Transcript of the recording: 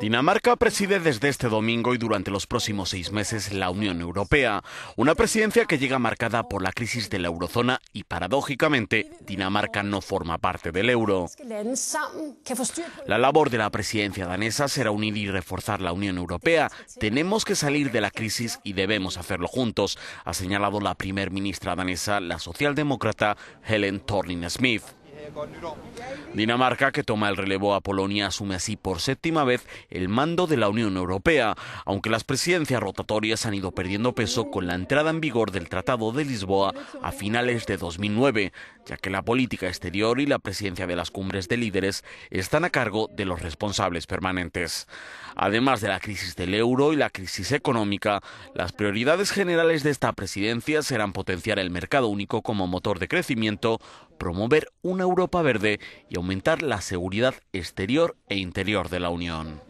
Dinamarca preside desde este domingo y durante los próximos seis meses la Unión Europea, una presidencia que llega marcada por la crisis de la eurozona y paradójicamente Dinamarca no forma parte del euro. La labor de la presidencia danesa será unir y reforzar la Unión Europea. Tenemos que salir de la crisis y debemos hacerlo juntos, ha señalado la primer ministra danesa, la socialdemócrata Helen Thorning-Smith. Dinamarca, que toma el relevo a Polonia, asume así por séptima vez el mando de la Unión Europea, aunque las presidencias rotatorias han ido perdiendo peso con la entrada en vigor del Tratado de Lisboa a finales de 2009, ya que la política exterior y la presidencia de las cumbres de líderes están a cargo de los responsables permanentes. Además de la crisis del euro y la crisis económica, las prioridades generales de esta presidencia serán potenciar el mercado único como motor de crecimiento, promover una Europa Europa Verde y aumentar la seguridad exterior e interior de la Unión.